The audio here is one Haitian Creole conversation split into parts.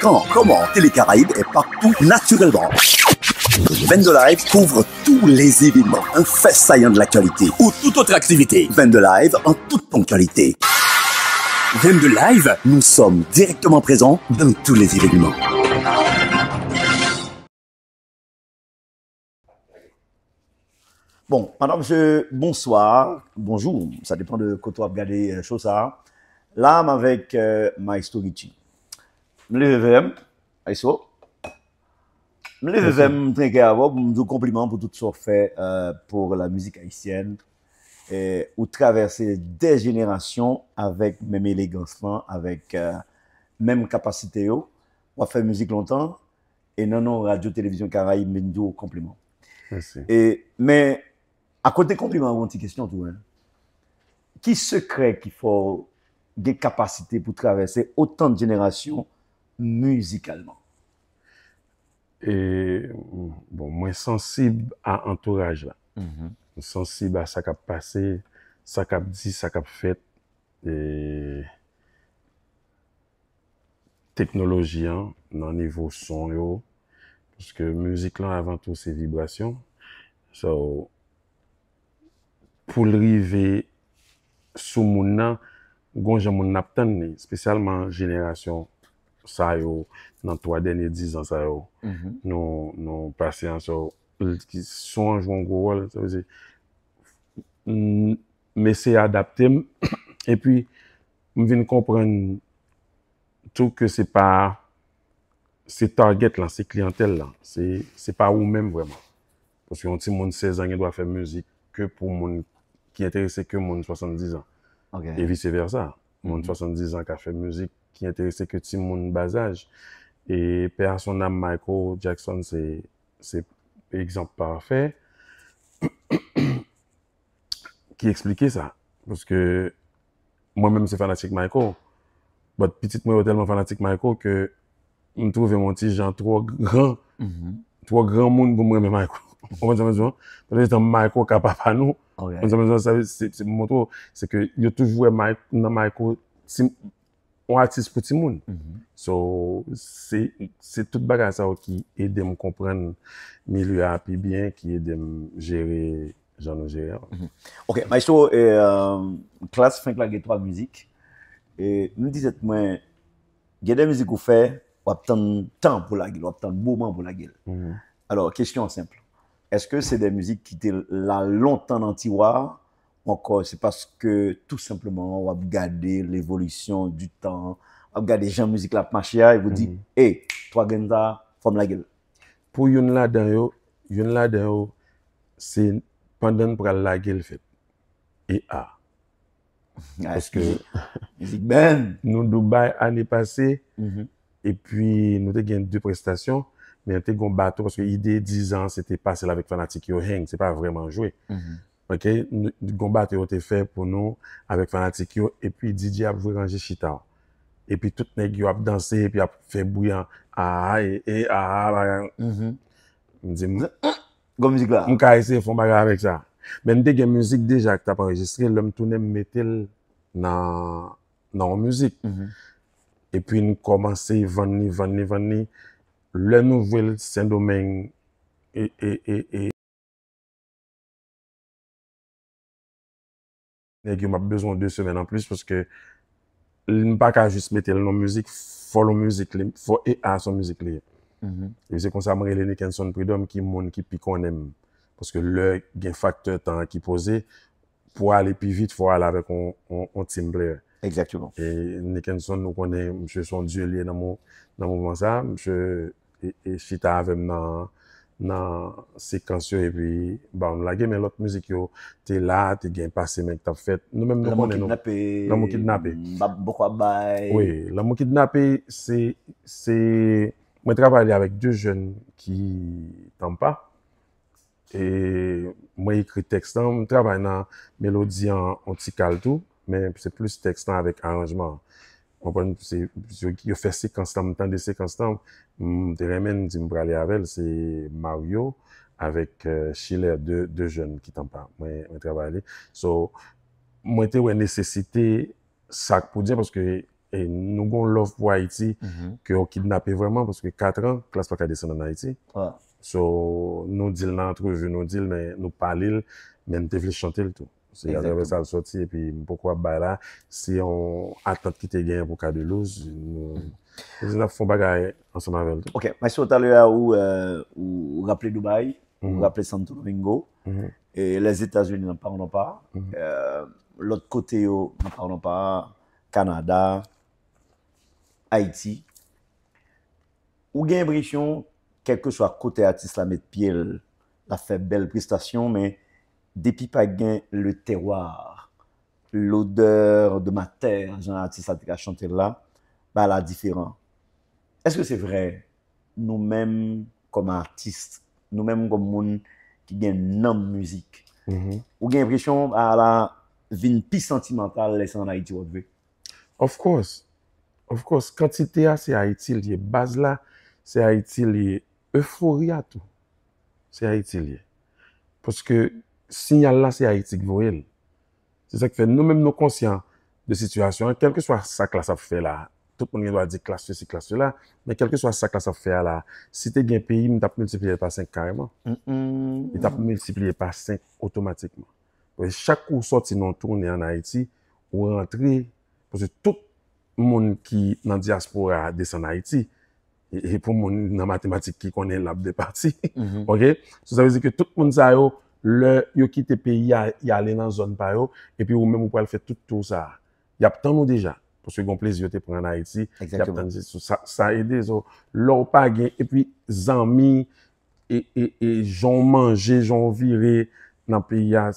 quand, comment Télé Caraïbes est partout naturellement. Vendelive de Live couvre tous les événements, un fait saillant de l'actualité ou toute autre activité. Vendelive Live en toute ton qualité. de Live, nous sommes directement présents dans tous les événements. Bon, madame, je bonsoir, bonjour, ça dépend de côté vous regardez Là, euh, ça. Hein. L'âme avec euh, Maestro Ritchie. Mle vevem, a yso. Mle vevem, mtrenke avok, mdou kompliment pou tout sa fè euh, pou la müzik Haitienne ou traversè euh, non, non, de generasyon avèk mèm elegançman, avèk mèm kapasite yo wafè müzik lontan e nanon radio-televizyon karaï mèndou kompliment. Mè akote kompliment, wanti kèstyon, ki se kre kifò de kapasite pou traversè otan de generasyon mèzikalman. Bon, e, mwen sensib a antouraj la. Mwen mm-hmm. sensib a sakap pase, sakap di, sakap fet, teknologi an, nan nivou son yo, pweske mèzik lan avantou se vibrasyon. So, pou lrive sou moun nan, goun jan moun naptan ne, spesyalman jenerasyon sa yo nan 3 denye dizan sa yo mhm. nou pasyan sa yo, l ki son jwong gwo, la sa wese mese adaptem epi mwen kompren tout ke se pa se target lan, se klientel lan se pa ou men vweman pos yon ti moun 16 an gen do a fè müzik ke pou moun ki enterese ke moun 70 an e vice versa, moun 70 an ka fè müzik ki nye enterese ke ti moun bazaj. E pe a son nan Michael Jackson se se ekzamp pafe. Ki eksplike sa. Koske mwen menm se fanatik Michael. Bote pitit mwen yo telman fanatik Michael ke mwen trove mwen ti jan tro gran. Mm-hmm. Tro gran moun pou mwen mwen Michael. Mwen jan men zyon. Mwen jen nan Michael ka papa nou. Mwen jan men zyon se mwen tro se ke yo touvwe nan Michael Ou aksis pou ti moun. Mhm. So, se tout bagansa ou ki edem kompren mi lua api bien, ki edem jere, jan ou jere. Ok, ma iso, klas fink la ge 3 mizik. Nou diset mwen, ge de mizik ou fe, wap tan tan pou la gel, wap tan mouman pou la gel. Alors, kesyon simple. Eske se de mizik ki te la lontan nan Tiwa? Moko, se paske tout simplement wap gade l'évolution du tan, wap gade jen müzik la p'mashiya, e vou di, e, twa gen ta, fom la gel. Pou yon la den yo, yon la den yo, se pandan pral la gel fet, e a. A, eske, müzik ben! Nou, Dubaï, ane pase, e pi nou te gen de prestasyon, men te gon bato, se ide 10 an, se te pase la vek fanatik yo heng, se pa vreman jwe. Mhmm. Fakè, gomba te ote fe pou nou avèk fanatik yo, epi didi ap vwe ranje chita. Epi tout neg yo ap danse, epi ap fe bouyan, aaa, ee, aaa, mwen de gen mou, mwen ka ese foun baga avèk sa. Mwen de gen mouzik deja, ak tap anregistre, lèm toune metel nan mouzik. Mm-hmm. Epi nou komanse, vanni, vanni, vanni, lè nou vwel, sendou men, ee, ee, ee. Ek yo m ap bezon de semen an plis, paske li m pa ka jist mette li nan muzik fo lo muzik li, fo e a son muzik li. E se konsa mre li neken son pridom ki moun ki pikonem. Paske le gen faktor tan ki pose, pou ale pi vit, fo ale avek on timbre. Eneken son nou konen, mse son diye li nan mou mwansa, mse e fitavem nan... nan sekansyon evi ba ou nou lage, men lot mouzik yo te la, te gen pase menk tap fet, nou menm nou konen nou. La mou kidnapè. La mou kidnapè. Mbap bokwa bay. Oui, la mou kidnapè se, se, mwen travay li avèk de jen ki tan pa, e mwen yikri tekstan, mwen travay nan melodi an, an ti kal tou, men se plus tekstan avèk aranjman an. Yo fese konstanm tan de se konstanm, mte remen di mbrale avel se Mario avek euh, Shiller, de joun ki tan pa mwen travale. So mwen te wè nesesite sak pwou diye pwoske e, nou gon love pou Haiti mhm. ki yo kidnape vreman pwoske 4 an klas pa kadesen nan Haiti. So nou dil nan truvi, nou dil, nou palil, men devle chante l'tou. Se yon aneve sal soti, epi mpoko ap bay la, se yon atot ki te gen yon pou ka de lous, yon ap fon bagay anson anvel. Ok, mwen sou talye a ou euh, ou rappele Dubai, ou mm-hmm. rappele Santo Domingo, e les Etats-Unis nan par non pa, mm-hmm. euh, l'ot kote yo oh, nan par non pa, Kanada, Haiti, ou gen brisyon, kelke so a kote atis la met pi el, la fe bel prestasyon, men, depi pa gen le terroir, l'odeur de ma ter, jan artiste ati ka chante la, ba la diferan. Eske se vre, nou menm kom artiste, nou menm kom moun ki gen nanm mouzik, ou gen impresyon ba la vin pi sentimental lesan la iti wot ve? Of course, of course, kantite a se a iti liye, baz la se a iti liye, euforia tou, se a iti liye. Poske, sinyal la se haitik vo el. Se sa ki fe nou menm nou konsyant de sitwasyon, kelke swa sa klas ap fe la, tout moun gen do a di klas fe si klas fe la, men kelke swa sa klas ap fe la, si te gen peyi, mi tap multiplye pa 5 kareman. Mi tap multiplye pa 5 otomatikman. Chak ou sot si non tourne an haitik, ou rentre, pou se tout moun ki nan diaspora de san haitik, pou moun nan matematik ki konen lab de parti. Mm-hmm. Sou sa vezi ke tout moun sa yo yo ki te peyi ya alen an zon pa yo, epi ou men mou pou al fè tout tou sa. Yap tan nou deja, pou se yon ples yo te pren an Haiti, yap tan di sou sa ede. Lò ou pa gen, epi zanmi, e joun manje, joun vire, nan peyi ya,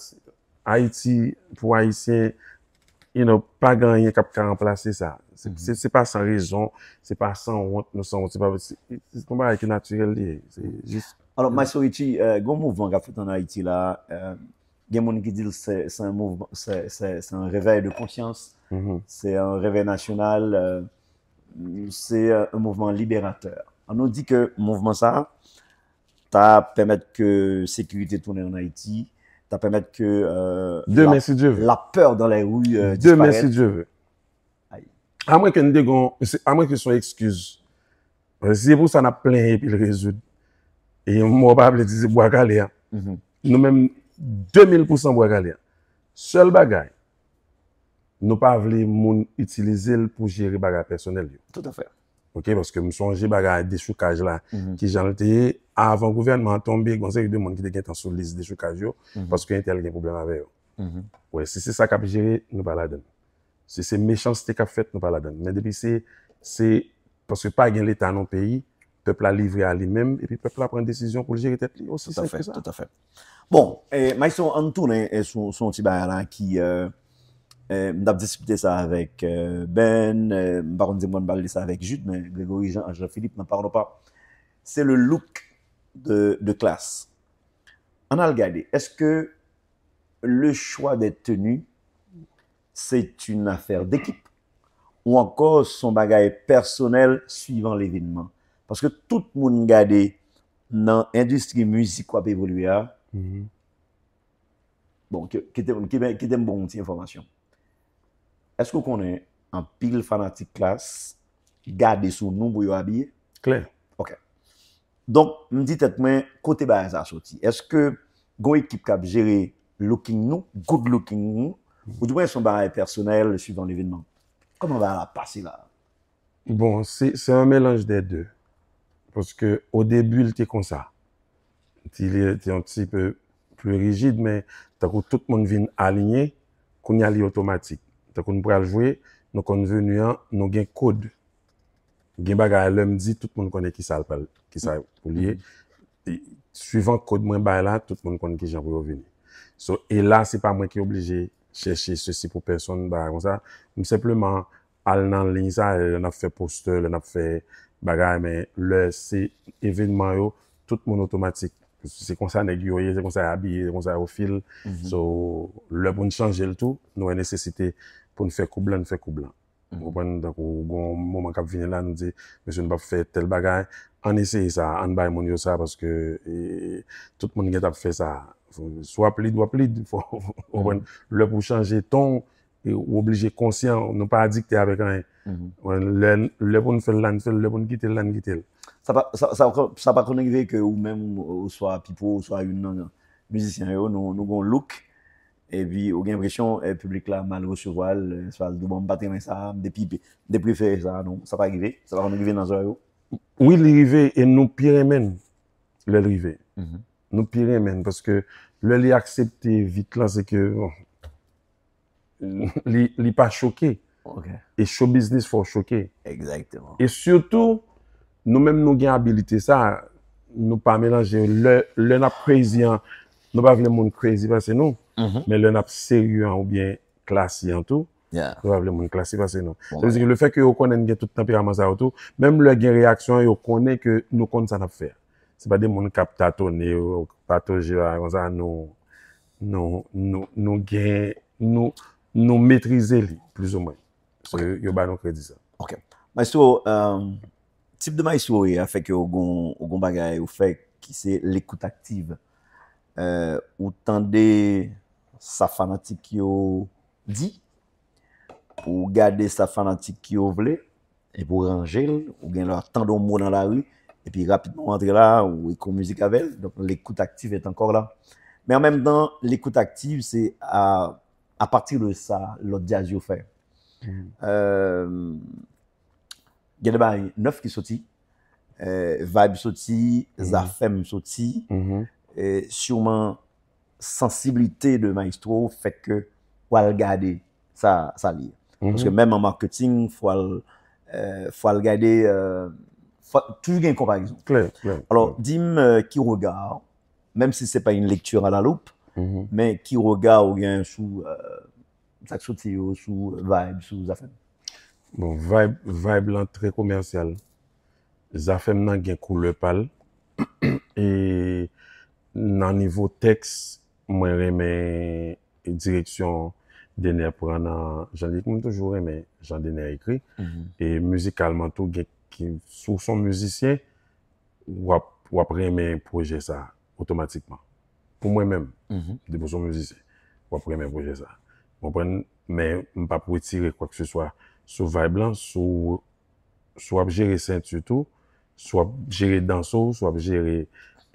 Haiti, pou Haitien, yon nou pa gen yon kapka an plase sa. Se pa san rezon, se pa san wot, se pa san wot, se pa san wot, se pa san wot, Alors, Masoichi, gon mouvment ga foute an Haiti la, Genmoni Kidil, sè un mouvment, sè un revèl de konsyans, sè un revèl nasyonal, sè un mouvment liberateur. An nou di ke mouvment sa, ta pèmète ke sekurite tounen an Haiti, ta pèmète ke la pèr dan lè rouy euh, disparete. De mènsi djèvè. Amwen ke sou eksküz, si pou sa na plè, pi lè rezout, E mwen wap ap letize Bwakale an. Nou menm 2000% Bwakale an. Sòl bagay, nou pa vle moun itilize l pou jere bagay personel yo. Tout afer. Ok, pwoske mwen sonje bagay deshukaj la, ki jan lte ye, avan gouverne man tombe, gwanse yon de moun ki de gen tan sou lise deshukaj yo, pwoske yon tel gen problem ave yo. Ouye, se se sa kap jere, nou pa la den. Se se mechans te kap fet, nou pa la den. Men depi se, se pwoske pa gen leta nan peyi, Pepla livre a li men, pepla pren desisyon pou l'jiritet li. Tout a fè. Bon, ma y son antoun, y son ti bayaran ki mdap disipite sa vek euh, Ben, eh, mbaron di mwen bali sa vek Jut, men Gregorijan, Anjel Philippe, nan parlo pa, se le look de klas. An al gade, eske le chwa de tenu se t'un afer dekip ou anko son bagaye personel suivant l'evenement? Aske tout moun n'gade nan industri mouzik wap evoluye a. Mhm. Bon, ki tem bon mouti informasyon. Eskou konen an pil fanatik klas, gade sou noum bou yo abye? Kler. Ok. Donk, mdi tetmen, kote ba a sa soti. Eskou, gwen ekip kap jere looking nou, good looking nou, ou dwen son ba a personel le suivant evinman? Koman ba a la pase la? Bon, se an melange de deou. poske ou debil te konsa. Ti li, ti yon ti pe plu rigid, men, ta kou tout moun vin alinye, kon yali otomatik. Ta kou nou pral jwe, nou kon venu an, nou gen kod. Gen baga alen di, tout moun konen ki sal pal, ki sal pou liye. Suivan kod mwen bay la, tout moun konen ki jan pral vin. So, e la, se pa mwen ki oblije cheshe se si pou person baga konsa. Mwen sepleman, al nan linye sa, lè nap fe postel, lè nap fe bagay men le se evinman yo, tout moun otomatik. Se konsan ek yoye, se konsan abye, se konsan wofil. So, le pou n'change l'tou, nou e nesesite pou n'fe koublan, n'fe koublan. Ouwen, takou, mouman kap vinil an, nou di, mese nou pa fe tel bagay, an eseye sa, an bay moun yo sa, paske tout moun gen tap fe sa, sou ap lid, wap lid, ouwen, le pou chanje ton, ou oblije konsyan, nou pa dikte avek an, Lèpoun fèl lèn, sèl lèpoun gitèl lèn gitèl. Sa pa konen rive ke ou mèm ou swa pipou, ou swa yon nan müzisyen yo, nou gon louk, e bi ou gen presyon, e publik la, malro surwal, swa lèpoun batèmè sa, mdè pipè, mdè prefèrè sa, sa non, pa rive, sa pa konen rive nan zo yo. Ou mm-hmm. li rive, e nou pire men, lèl rive. Nou pire men, paske lèl li akseptè vit lan, se ke, lèl li pa chokè. E showbiznis fò choké Et surtout Nou mèm nou gen habilite sa Nou pa mèlange Lè nap prezi an Nou pa vè moun krezi pasè nou Mè lè nap seri an ou bè klasi an tout Nou pa vè moun klasi pasè nou Le fèk yo konen gen tout temperament sa Mèm lè gen reaksyon yo konen Kè nou konen sa nap fè Se ba de moun kap tato neyo Pato jiva Nou gen Nou metrize li Plus ou mè Yon banon kredi sa. Ok. Ma yiswo, um, tip de ma yiswo yon, e fèk yon bon bagay, yon fèk ki se l'ekout aktif, euh, ou tande sa fanatik yon di, ou gade sa fanatik yon vle, e pou ranger, ou gen la tando mou nan la ru, e pi rapid mou antre la, ou ekou mouzik avèl, l'ekout aktif et ankor la. Men an menm dan, l'ekout aktif, se a pati de sa, l'audias yo fèk. gen euh, deba nouf ki soti, euh, vibe soti, zafem mhm. soti, mhm. souman sensibilite de maestro, fèk fwa l gade sa li. Mèm an marketing, fwa l gade fwa touj gen kompagizou. Dim ki euh, rogar, mèm si se pa yon lektur an aloup, men mhm. ki rogar ou gen sou... tak soti yo sou vibe, sou zafem? Bon, vibe lan tre komersyal. Zafem nan gen koule pal e nan nivou teks mwen reme direksyon dene pran nan jan dik moun toujou reme, jan dene ekri mhm. e muzikalman tou gen sou son muzisye wap reme proje sa otomatikman. Pou mwen men, mhm. di pou son muzisye wap reme proje sa. Mwen pren, men, mwen pa pou etire kwa ke se swa. Sou vay blan, sou swap jere sentu tou, swap jere dansou, swap jere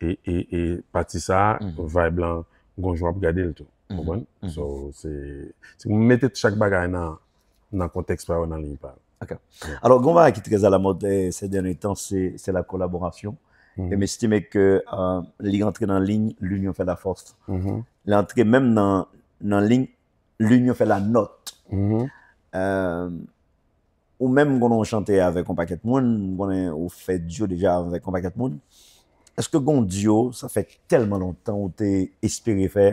e, e, e, patisa, mhm. vay blan, gounjwa pou gade l'tou. Mhm. Mhm. So, se mwen mette chak bagay nan konteks pa ou nan lini pal. Aka. Alors, gounvara ki trez a la mode se dene tan, se la kolaborasyon. Mwen stime ke euh, li rentre nan lini, l'union fè la fost. Li rentre mèm nan lini, L'union fè la note. Mm-hmm. Euh, ou mèm gondon chante avè kompa ket moun, gondon ou fè diyo deja avè kompa ket moun, eske gond diyo, sa fè kelman an tan ou te espiri fè,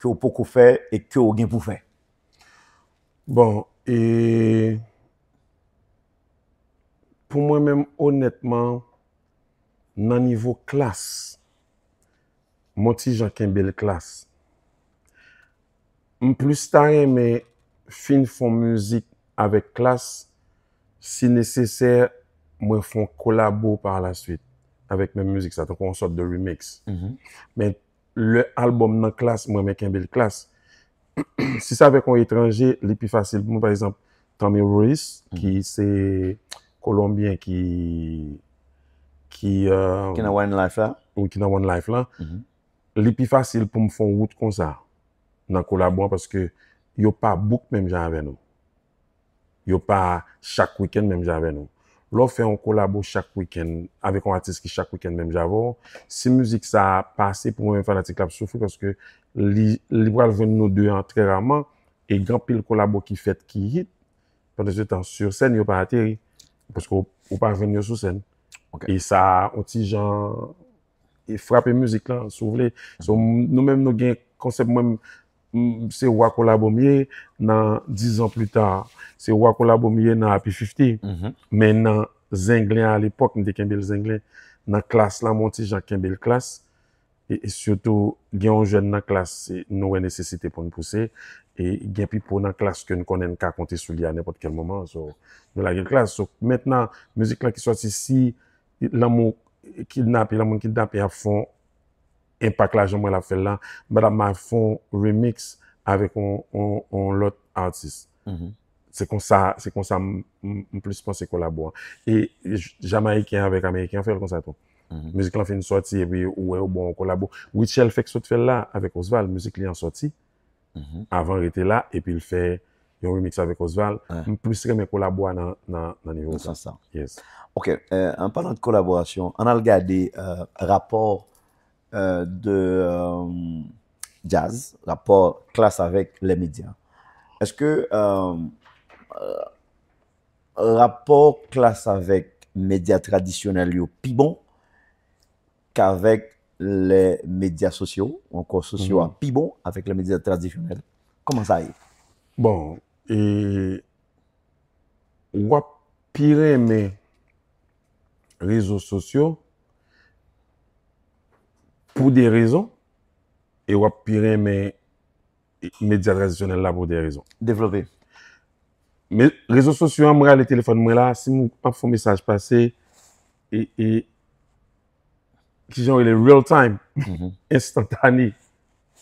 ki ou pokou fè, e ki ou gen pou fè? Bon, e... Pou mwen mèm honètman, nan nivou klas, moun ti Jean-Kimbelle klas, M plou staryen men fin fon mouzik avèk klas, si nesesè mwen fon kolabo pa la svit avèk men mouzik. Sato kon sot de remix. Mhm. Men lè alboum nan klas mwen men ken bel klas. Si sa vè kon etranje, li pi fasil pou mwen par exemple Tommy Ruiz mhm. ki se kolombien ki... Ki euh, nan wan laif la. Ou ki nan wan laif la. Mhm. Li pi fasil pou mwen fon wout kon sa. nan kolabo an paske yon pa book menm jan avè nou. Yon pa chak wikèn menm jan avè nou. Lò fè yon kolabo chak wikèn, avè kon atis ki chak wikèn menm jan avò. Si müzik sa pase pou mwen fè nan ti klap soufou, paske li pral ven nou dè yon trè raman, e gampil kolabo ki fèt ki hit, pwantè sè tan sur sèn yon pa atiri, paske yon pa ven yon sou sèn. E sa onti jan e frapè müzik lan soufou lè. Sou mwen nou mèm nou gen konsep mwenm c'est Wakolabomier, Bombier, dans 10 ans plus tard, c'est Wakolabomier Bombier dans Happy 50. Mhm. Mais mm dans à l'époque, nous bel Zenglin, dans classe là, monté Jean Kimbel classe, et, surtout, il y a un jeune dans classe, c'est nous nécessité pour nous pousser, et il y a plus pour dans classe que nous connaissons qu'à compter sur lui à n'importe quel moment, so, nous la classe. So, maintenant, musique là qui sort ici, l'amour kidnappé, l'amour kidnappé à fond, impak la, jom wè la fèl lan, mè la mè fèl remiks avèk yon lot artist. Se kon sa, se kon sa mè plus pan se kolabwa. E jama iken avèk Ameriken fèl konsatou. Mèzik mm-hmm. lan fèn yon sorti e bè yon wè yon bon kolabwa. Ou itchèl fèk sot fèl la avèk Ozval, mèzik lè yon sorti avè yon rete la epi lè fè yon remiks avèk Ozval mè plus kèmè kolabwa nan nan yon. Ok, euh, anpadan de kolabwasyon, an al gade euh, rapport Euh, de euh, jazz, rapport classe avec les médias. Est-ce que euh, rapport classe avec médias traditionnels est plus bon qu'avec les médias sociaux, encore sociaux, mm plus bon avec les médias traditionnels Comment ça est Bon, et ou pire mes réseaux sociaux pou de rezon, e wap pire me media tradisyonel la pou de rezon. Devlove. Me rezon sosyon, mwen alè telefon mwen la, si mwen ap foun mesaj pase, e, e, ki jan wè le real time, mm-hmm. instantanè,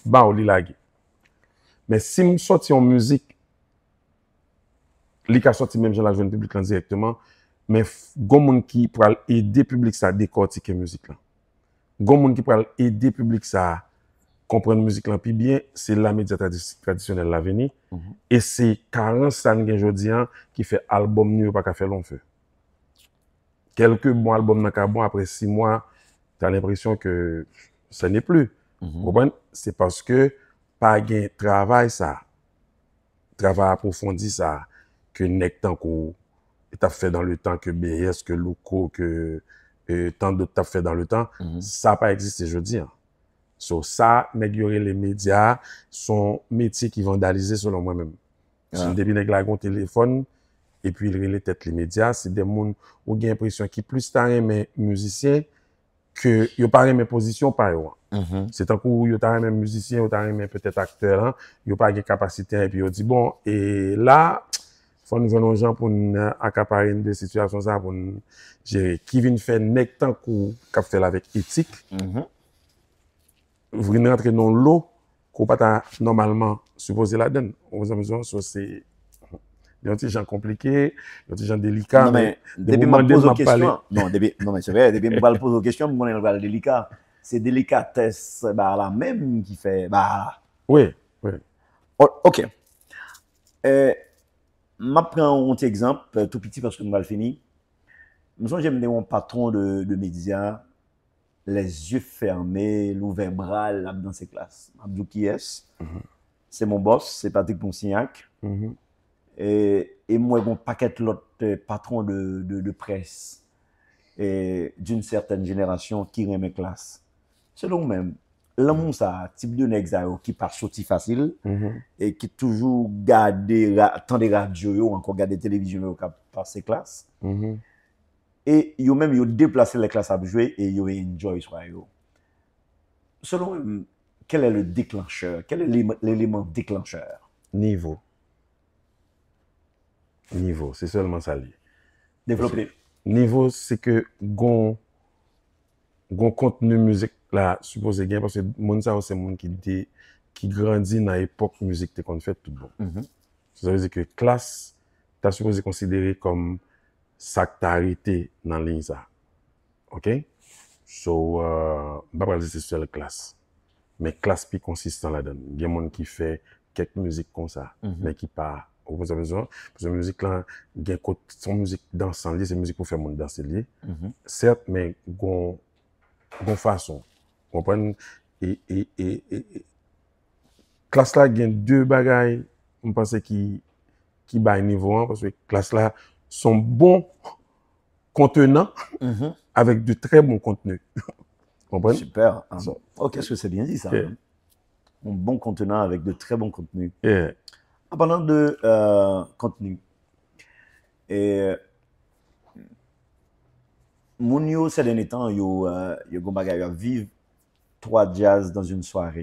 ba ou li lag. Me si mwen soti yon müzik, li ka soti menm jen la jwen publik lan direktman, men goun moun ki pou al edè publik sa, dekotik yon müzik lan. Gon moun ki pral ede publik sa komprenn mouzik lan, pi bien, se la medya tradisyonel la veni, mhm. e se karen san gen jodi an ki fe alboum nyo pa ka fe lon fe. Kelke mou bon alboum nan ka bon apre 6 mouan, ta l'impresyon ke se ne plou. Mhm. Gouben, se paske pa gen travay sa, travay aprofondi sa, ke nek tan ko ta fe dan le tan ke BES, ke LOKO, ke... E, tan do tap fè dan le tan, mhm. sa pa egziste je di an. So sa, meg yore le medya, son metye ki vandalize selon mwen menm. Soun ah. debi neg la kon teléfon, epi il rile tèt le medya, se demoun ou gen impresyon ki plus tarè men müzisyen, ke yo parè men pozisyon parè wan. Se tankou yo tarè men müzisyen, yo tarè men pètè akter an, yo parè gen kapasité an, epi yo di bon, et la... Fon nou venon jan pou nou akapare nou de situasyon sa, pou nou kivin fè nek tan kou kap fè la vek etik, mhm. vrin rentre nou lò kou pata normalman soupo zè la den. Ou zan mizon, sou se yon ti jan komplike, yon ti jan delika, non, de pou man de nan palè. Non, de pi mwen pòz ou kèsyon, mwen el val delika, se delikates ba la menm ki fè. Oui, oui. Ok. Eee, euh, M ap pre an anti-exemple, euh, tout piti paske nou val fini. M son jemde yon patron de media, les yeux fermés, l'ouvèr bras, l'abdansè klas. Abdou Kies, se mon boss, se Patrick Ponsignac, e mwen yon paket lot patron de pres, d'youn certaine jenèration kiremè klas. Se lou mèm. Lan moun sa, tip de nek zay mm-hmm. yo ki par soti fasil, e ki toujou gade, tan de radyo yo, anko gade televizyon yo, ka pase klas. E yo menm yo deplase le klas apjwe, e yo enjoy swa yo. Selon, kel e le deklancheur? Kel e l'eleman deklancheur? Nivo. Nivo. Nivo, se solman sa li. Nivo se ke goun Gon kont nou mouzik la supose gen, parce moun sa ou se moun ki di, ki grandzi nan epok mouzik te kon fè tout bon. Se zan lè zè ke klas, ta supose konsidere kom sakta arite nan lè yon sa. Ok? So, bab alè zè se sè lè klas. Men klas pi konsistan mm-hmm. la den. Gen moun ki fè kek mouzik konsa, men ki pa. Ou kon zan lè zon, pou se mouzik lan, gen kont son mouzik dansan li, se mouzik pou fè moun dansan li. Sèrt men, gon, bon façon. Vous Et, et, et, classe là, il deux bagailles, on pensait qui, qui bat niveau 1, parce que classe là, sont bon contenant mhm. avec de très bon contenu, Super. ok oh, qu'est-ce que c'est bien dit, ça? Hein? Un bon contenant avec de très bons contenus. Pendant En ah, parlant de euh, contenu, et, Moun yo sè dene tan yo euh, gwa bagay yo aviv 3 jazz dan joun soare.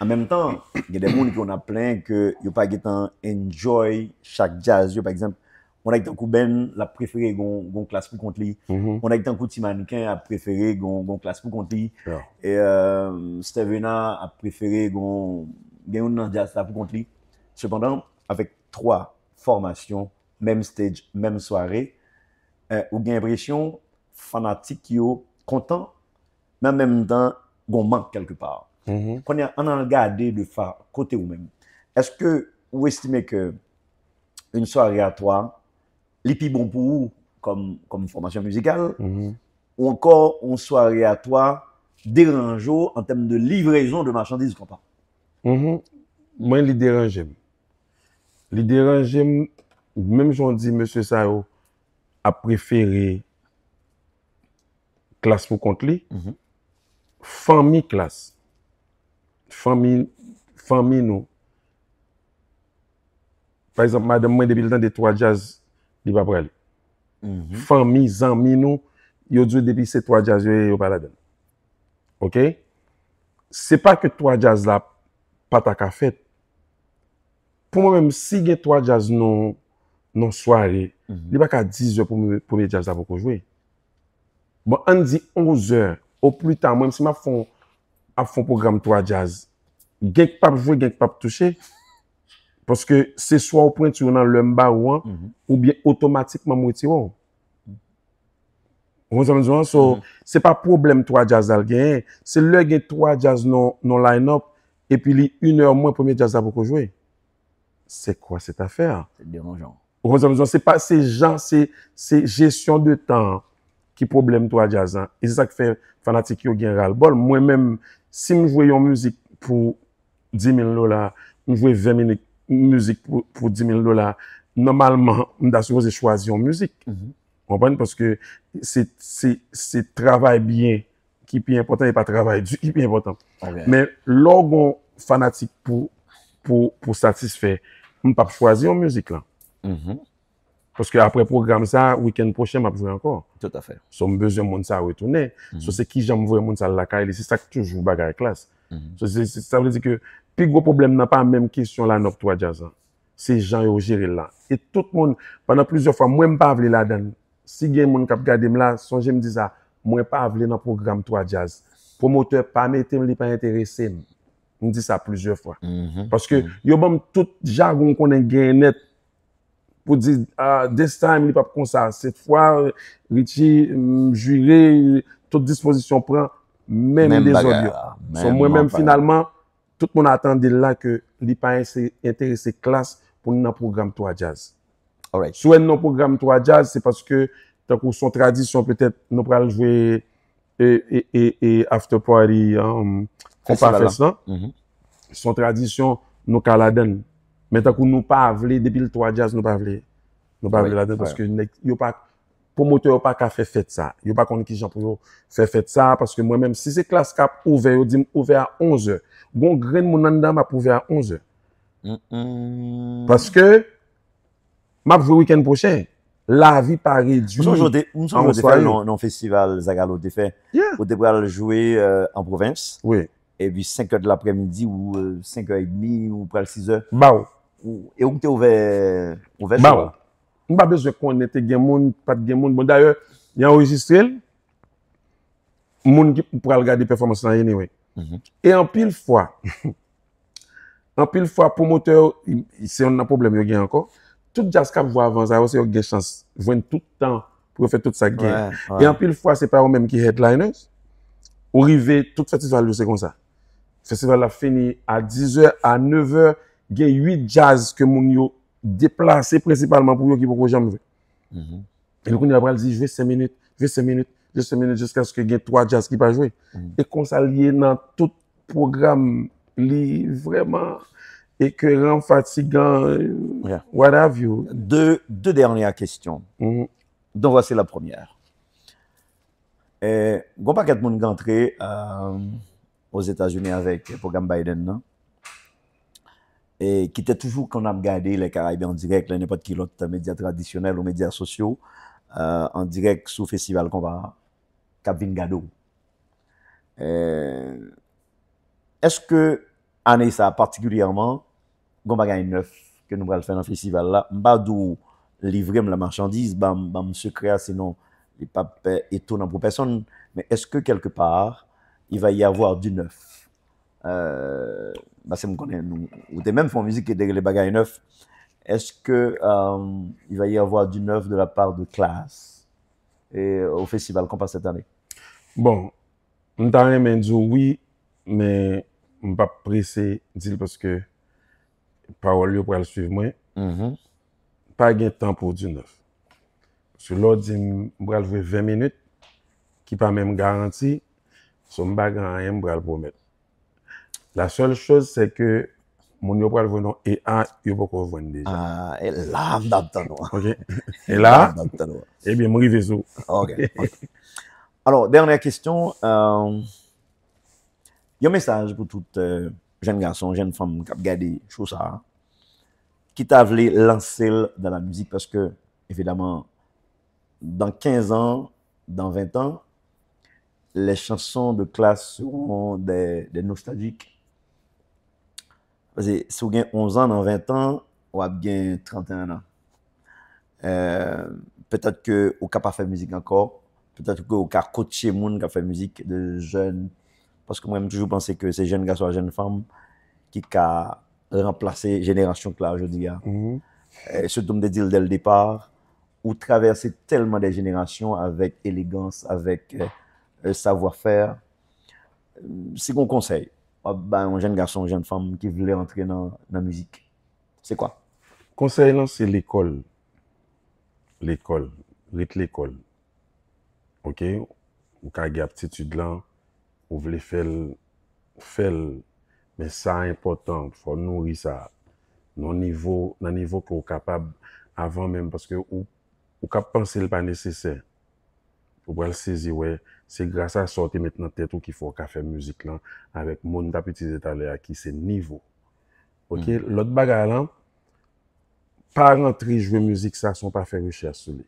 An menm tan, gen de moun ki yon ap plen ke yo pa gen tan enjoy chak jazz yo. Par exemple, wana gen tan kou Ben la preferi goun klas pou kont li. Wana mhm. gen tan kou Timanikin a preferi goun klas pou kont li. E Stevena a preferi goun gen yon nan jazz la pou kont li. Se pendant, avek 3 formasyon, menm stage, menm soare, Eh, ou gen impresyon fanatik yo kontan, men menm dan gon mank kelke par. Mhm. Kwenye anan gade de fa kote ou menm. Eske bon mhm. ou estime ke un soare atwa li pi bon pou ou kom formation muzikal ou ankor un soare atwa deranjou an tem de livrejon de machandise kontan? Mwen li deranjem. Li deranjem ou menm joun di M. Sao ap prefere klas pou kont li, fan mi klas, fan mi nou, par exemple, mwen debil dan de 3 jazz li babre li, mhm. fan mi, zan mi nou, yo dwe debil se 3 jazz yo, yo bala den. Ok? Se pa ke 3 jazz la pata ka fet, pou mwen mwen si gen 3 jazz nou, nan soare, li baka 10 yo pou mwen jaz apoko jwe. Bon, an di 11 yo, ou pli tan, mwen msi ma fon ap fon program 3 jaz, genk pa pou jwe, genk pa pou touche, pwoske se swa ou pwen tu yon nan lomba ou an, ou bien otomatikman mwen ti wou. Mwen san mwen zwan, so se pa problem 3 jaz al gen, se lè gen 3 jaz nan line-up, epi li 1 yo mwen pou mwen jaz apoko jwe. Se kwa set afer? Se deronjant. Se pa se jan, se jesyon de tan ki problem to a jazan. E se sa ki fè fanatik yo gen ral bol. Mwen mèm, si mwen jwè yon müzik pou 10.000 lola, mwen jwè 20.000 müzik pou 10.000 lola, normalman mwen da se fòse chwazi yon müzik. Kompany, porske se travay biyen ki pi important, e pa travay du, ki pi important. Mwen lògon fanatik pou satisfè, mwen pa chwazi yon müzik lan. Mhm. Poske apre program sa Weekend proche m apjou ankon Sò m bezye moun sa wetoune Sò se ki jan m vwe moun sa lakay Se sak toujou bagay klas Sò se sa vredi ke Pi gwo problem nan pa mèm kisyon la mhm. nop 3Jaz Se jan yo jiril la E tout moun Mwen pa avle la dan Si gen moun kap gade m la Sonje m diz a Mwen pa avle nan program 3Jaz Promoteur pa mè tem li pa neterese M m'm. dis a plusieurs fwa mhm. Paske yo bom tout jargon konen gen net pou di, ah, this time, li pa pou konsa. Set fwa, Ritchie, jure, tout disposition pran, men men de zodyo. So, mwen men, finalman, tout mwen atan de la ke li pa interese klas pou li nan program to a jazz. Souen nan program to a jazz, se paske, son tradisyon, petet, nou pral jwe e, e, e, e, after party, kompa feslan. Mm-hmm. Son tradisyon, nou kaladen, Meta kou nou pa vle, depil to a jazz, nou pa vle. Nou pa vle la de, paske yon pa, pou motè yon pa ka fe fet sa. Yon pa konen ki jan pou yo fe fet sa, paske mwen menm, si se klas kap ouve, yon dim ouve a onze, bon gren moun an dan ma pou ve a onze. Paske, map jou week-end pochè, la vi pare djou. Moun son de, moun son de fè, non festival zagal, ou euh, de fè, ou de bral joué an provence, e vi 5 e de l'apremidi, ou 5 e demi, ou pral 6 e. Mou, E ou te ouve... Mba ou. Mba bezwe kon nete gen moun, pat gen moun. Bon, daye, yon ou registrel, moun ki pou pral gade performasyon an yon. E an pil fwa. An pil fwa, pou mote, se yon nan mhm. problem yon gen anko, tout jazz cap vou avanza, yon se yon gen chans, vou en tout tan pou fwe tout sa gen. E an pil fwa, se pa ou menm ki headliners, ou rive, tout festival, se kon sa. Festival a fini a 10h, a 9h, gen 8 jazz ke moun yo deplase, prinsipalman pou yon ki pou kou jame. El kouni la pral zi, jve 5 menit, jve 5 menit, jve 5 menit jeskans ke gen 3 jazz ki pa jwe. E konsa liye nan tout program li, vreman, e kwen an fatigan, what have you. Deu dernyan kestyon. Mhm. Don vwa se la premiyar. Eh, Gon pa ket moun gantre os Etats-Unis euh, avek program Biden nan. E ki te toujou kon ap gade le karaybe an direk, le ne pat ki lot a media tradisyonel ou media sosyo, an euh, direk sou festival kon va kapvingado. Eske euh, an e sa partikulyarman, kon ba gane neuf ke nou wale fè nan festival la, mba dou livrem la marchandise, mba mse krea senon, li pa etonan pou peson, men eske kelke par, i va y avwa di neuf? Euh, ba se m konen nou, ou te men foun mizik e degele bagay neuf, eske y euh, va y avwa di neuf de la par de klas e o festival kom pa set ane? Bon, m tanen men djou wii, men m pa prese dil paske pa walyo pral suiv mwen, mm-hmm. pa gen tan pou di neuf. Sou lò di m pral vwe 20 minut, ki pa men m garanti, sou m bagay m pral vwomet. La seule chose, c'est que mon yo pral non et un yo poko vendre déjà. Ah, et là d'abord. OK. Et là Eh bien, mon rive OK. Alors, dernière question, a euh, un message pour toutes euh, jeunes garçons garçon, jeunes femmes qui ont regardé chose ça qui t'a voulu lancer dans la musique parce que évidemment dans 15 ans, dans 20 ans, les chansons de classe seront des nostalgiques parce si vous avez 11 ans dans 20 ans, vous avez 31 ans. Euh, peut-être que vous n'avez pas fait musique encore. Peut-être que vous avez coaché les gens qui fait musique de jeunes. Parce que moi, j'ai toujours pensé que ces jeunes garçons des jeunes femmes qui ont remplacé la génération que je dis. Hein. Mm-hmm. Euh, surtout de dire dès le départ, ou traverser tellement des générations avec élégance, avec euh, savoir-faire. C'est mon conseil. ap ba yon jen gason, yon jen fom ki vle entre nan mizik. Se kwa? Konseye lan se l'ekol. L'ekol. Rit l'ekol. Ok? Ou ka gya aptitude lan, ou vle fel, fel, men sa impotant, fwa nouri sa, nan nivou, nan nivou pou w kapab, avan men, paske ou, ou kap panse l pa nese se. Ou w el sezi wey, Se grasa mm. a sote met nan tetou ki fwo ka fe müzik lan, avèk moun tapitize talè aki, se nivou. Ok, lot baga lan, pa rentri jwe müzik sa, son pa fe riche a soule.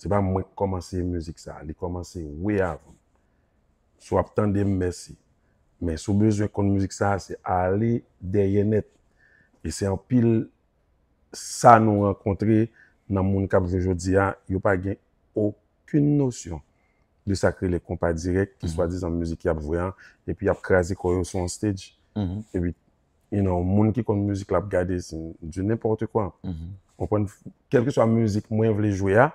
Se ba mwen komanse müzik sa, li komanse wè avon. Sou ap tan de mbèsi. Men sou bezwen kon müzik sa, se a li deyè net. E se an pil sa nou an kontre, nan moun kap vejò diyan, yo pa gen okoun nosyon. lè sa kre lè kompa direk ki swa dizan müzik ki ap vwe an, epi ap kreazi kore ou sou an stèj. E bi, yon moun ki kon müzik lè ap gade sin, di nè portè kwa. On kon, kelke swa müzik mwen vle jwè a,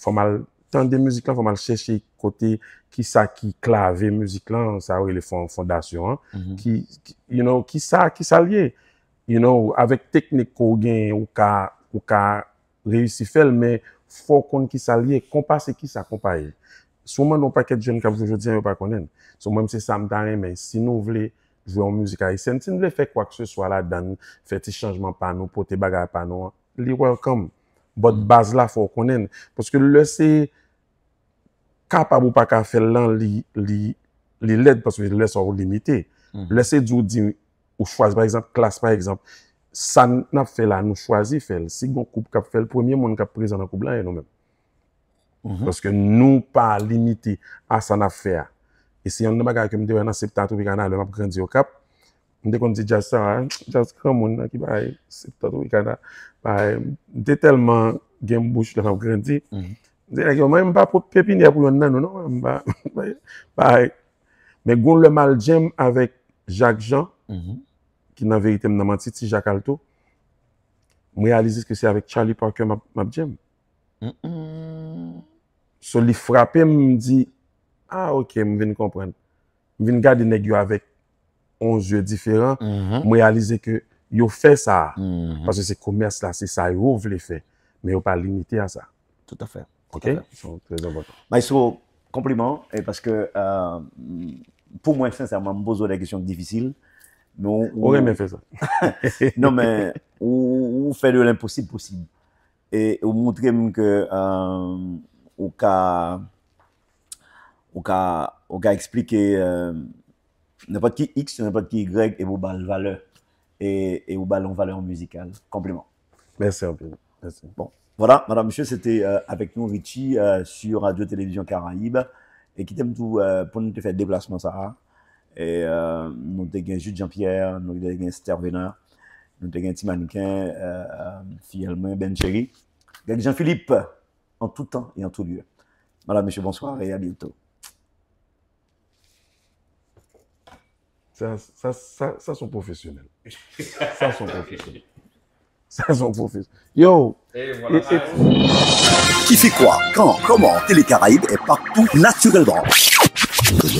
fò mal, tan de müzik lè, fò mal chèche kote ki sa ki klavè müzik lè, sa wè lè fondasyon, ki, you know, ki sa, ki sa lye. You know, avèk teknik kou gen, ou ka, ou ka reyousi fèl, mè fò kon ki sa lye, kompa se ki sa kompa e. Souman nou pa ket jen kap joujou diyan yo pa konen. Souman mwen se samtare men, si nou vle, jouyon mouzika. Sen ti nou le fe kwa kse swa la dan fete chanjman pa nou, pote bagay pa nou. Li welcome, bot baz la fo konen. Paske lese kapab ou pa ka fel lan li led, paske lese ou limite. Mm-hmm. Lese di ou di ou chwazi, pa ekzamp, klas pa ekzamp, san ap fel an ou chwazi fel. Si goun koup kap fel, premye moun kap priz an akou blan yo e nou men. Lorske nou pa limiti a san afer. E si yon nan bagay kem dewe nan 70 vikana le map grandi yo kap, mdekon di jaz sa, jaz kramon nan ki bay 70 vikana. De telman gen mbouj le map grandi, mdekon mwen mba pote pepi ni apou loun nan ou nou, mba. Me goun le mal jem avèk Jacques Jean, ki mhm. nan verite m nan manti ti Jacques Altho, mwè aliziske se avèk Charlie Parker map jem. Mwè aliziske se avèk Charlie Parker map jem. sou li frapè, mwen di, ah, ok, mwen vin kompren. Mwen vin gade neg yo avèk 11 yoe diferan, mwen mhm. realize ke yo fè sa. Pase se koumerse la, se sa yo vle fè. Mwen yo pa limitè a sa. Tout a fè. Ok? Maestro, kompliment, pou mwen fènsèrman, mwen bozo la kèsyon kdifi sil. Ou re mè fè sa. Non, mè, ou fè de l'imposib posib. Ou mwontre mwen ke... Ou uka expliquer euh, n'importe qui X, n'importe qui Y et vous balle valeur et, et vous ballon valeur musicale. Compliment. Merci Merci. Bon, voilà, madame monsieur, c'était euh, avec nous Richie euh, sur Radio Télévision Caraïbe et qui t'aime tout pour nous te faire déplacement ça. Hein. Et nous avons juste Jean-Pierre, nous avons Stervena, nous avons Timaniquin, euh, Fielman, Ben Jean-Philippe en tout temps et en tout lieu. Voilà, monsieur, bonsoir et à bientôt. Ça, ça, ça, ça sont professionnels. ça sont professionnels. Ça sont professionnels. Yo! Et voilà. Qui fait quoi, quand, comment? Télé Caraïbes est partout naturellement.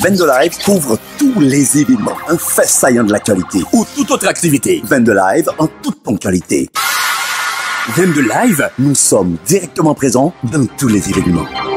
Vendelive couvre tous les événements, un fait saillant de la qualité ou toute autre activité. Vendelive Live en toute qualité de Live, nous sommes directement présents dans tous les événements.